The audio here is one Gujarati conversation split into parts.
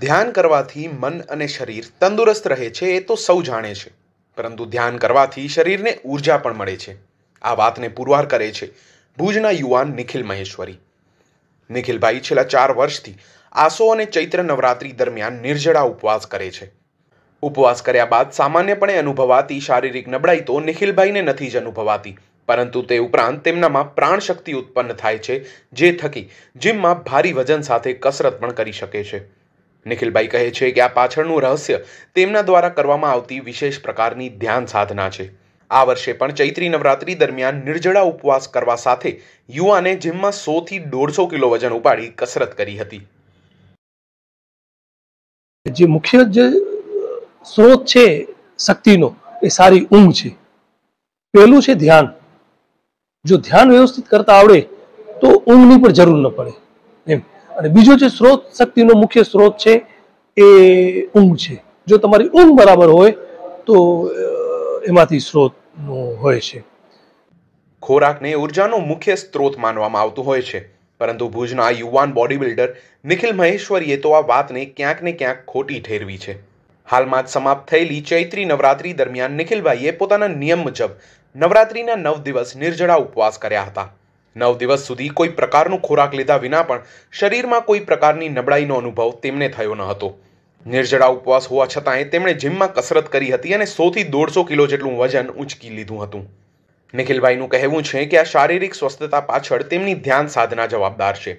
ધ્યાન કરવાથી મન અને શરીર તંદુરસ્ત રહે છે એ તો સૌ જાણે છે પરંતુ ધ્યાન કરવાથી શરીરને ઊર્જા પણ મળે છે આ વાતને પુરવાર કરે છે ભુજના યુવાન નિખિલ મહેશ્વરી નિખિલભાઈ છેલ્લા ચાર વર્ષથી આસો અને ચૈત્ર નવરાત્રી દરમિયાન નિર્જળા ઉપવાસ કરે છે ઉપવાસ કર્યા બાદ સામાન્યપણે અનુભવાતી શારીરિક નબળાઈ તો નિખિલભાઈને નથી જ અનુભવાતી પરંતુ તે ઉપરાંત તેમનામાં પ્રાણશક્તિ ઉત્પન્ન થાય છે જે થકી જીમમાં ભારી વજન સાથે કસરત પણ કરી શકે છે નિખિલભાઈ કહે છે કે આ પાછળનું રહસ્ય તેમના દ્વારા કરવામાં આવતી વિશેષ પ્રકારની ધ્યાન સાધના છે આ વર્ષે પણ ચૈત્રી નવરાત્રી દરમિયાન નિર્જળા ઉપવાસ કરવા સાથે યુવાને જીમમાં સોથી દોઢસો કિલો વજન ઉપાડી કસરત કરી હતી જે મુખ્ય જે સ્ત્રોત છે શક્તિનો એ સારી ઊંઘ છે પહેલું છે ધ્યાન જો ધ્યાન વ્યવસ્થિત કરતા આવડે તો ઊંઘની પણ જરૂર ન પડે અને બીજો જે સ્ત્રોત શક્તિનો મુખ્ય સ્ત્રોત છે એ ઊંઘ છે જો તમારી ઊંઘ બરાબર હોય તો એમાંથી સ્ત્રોતનું હોય છે ખોરાકને ઉર્જાનો મુખ્ય સ્ત્રોત માનવામાં આવતું હોય છે પરંતુ ભુજના યુવાન બોડી બિલ્ડર નિખિલ મહેશ્વરીએ તો આ વાતને ક્યાંક ને ક્યાંક ખોટી ઠેરવી છે હાલમાં જ સમાપ્ત થયેલી ચૈત્રી નવરાત્રી દરમિયાન નિખિલભાઈએ પોતાના નિયમ મુજબ નવરાત્રીના નવ દિવસ નિર્જળા ઉપવાસ કર્યા હતા નવ દિવસ સુધી કોઈ પ્રકારનું ખોરાક લીધા વિના પણ શરીરમાં કોઈ પ્રકારની નબળાઈનો અનુભવ તેમને થયો ન હતો નિર્જળા ઉપવાસ હોવા છતાંય તેમણે જીમમાં કસરત કરી હતી અને સોથી દોઢસો કિલો જેટલું વજન ઉંચકી લીધું હતું નિખિલભાઈનું કહેવું છે કે આ શારીરિક સ્વસ્થતા પાછળ તેમની ધ્યાન સાધના જવાબદાર છે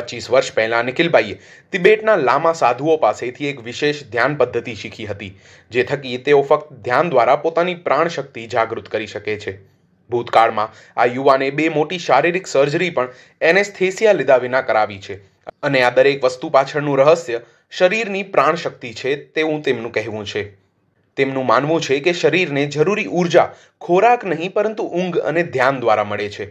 પચીસ વર્ષ પહેલાં નિખિલભાઈએ તિબેટના લામા સાધુઓ પાસેથી એક વિશેષ ધ્યાન પદ્ધતિ શીખી હતી જે થકી તેઓ ફક્ત ધ્યાન દ્વારા પોતાની પ્રાણ શક્તિ જાગૃત કરી શકે છે ભૂતકાળમાં આ યુવાને બે મોટી શારીરિક સર્જરી પણ એનેસ્થેસિયા લીધા વિના કરાવી છે અને આ દરેક વસ્તુ પાછળનું રહસ્ય શરીરની પ્રાણશક્તિ છે તેવું તેમનું કહેવું છે તેમનું માનવું છે કે શરીરને જરૂરી ઊર્જા ખોરાક નહીં પરંતુ ઊંઘ અને ધ્યાન દ્વારા મળે છે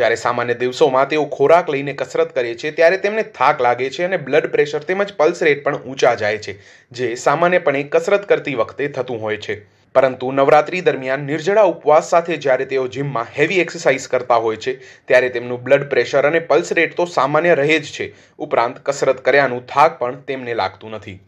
જ્યારે સામાન્ય દિવસોમાં તેઓ ખોરાક લઈને કસરત કરે છે ત્યારે તેમને થાક લાગે છે અને બ્લડ પ્રેશર તેમજ પલ્સ રેટ પણ ઊંચા જાય છે જે સામાન્યપણે કસરત કરતી વખતે થતું હોય છે પરંતુ નવરાત્રી દરમિયાન નિર્જળા ઉપવાસ સાથે જ્યારે તેઓ જિમમાં હેવી એક્સરસાઇઝ કરતા હોય છે ત્યારે તેમનું બ્લડ પ્રેશર અને પલ્સ રેટ તો સામાન્ય રહે જ છે ઉપરાંત કસરત કર્યાનું થાક પણ તેમને લાગતું નથી